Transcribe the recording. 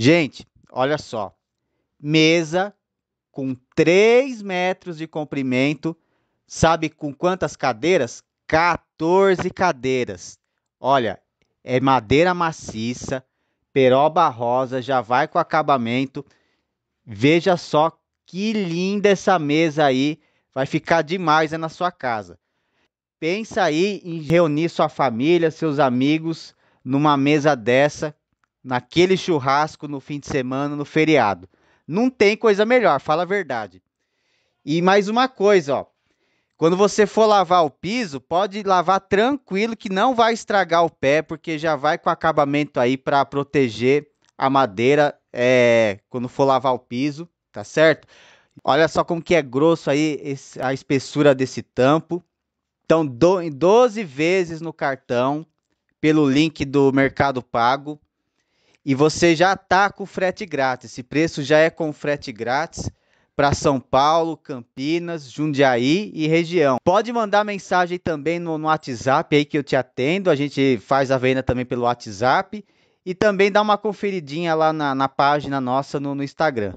Gente, olha só. Mesa com 3 metros de comprimento, sabe com quantas cadeiras? 14 cadeiras. Olha, é madeira maciça, peroba rosa, já vai com acabamento. Veja só que linda essa mesa aí, vai ficar demais na sua casa. Pensa aí em reunir sua família, seus amigos numa mesa dessa naquele churrasco no fim de semana, no feriado. Não tem coisa melhor, fala a verdade. E mais uma coisa, ó. Quando você for lavar o piso, pode lavar tranquilo que não vai estragar o pé, porque já vai com acabamento aí para proteger a madeira é, quando for lavar o piso, tá certo? Olha só como que é grosso aí esse, a espessura desse tampo. Então, do, 12 vezes no cartão pelo link do Mercado Pago e você já está com frete grátis. Esse preço já é com frete grátis para São Paulo, Campinas, Jundiaí e região. Pode mandar mensagem também no, no, WhatsApp aí que eu te atendo. A gente faz a venda também pelo WhatsApp. E também dá uma conferidinha lá na, na página nossa no, no Instagram.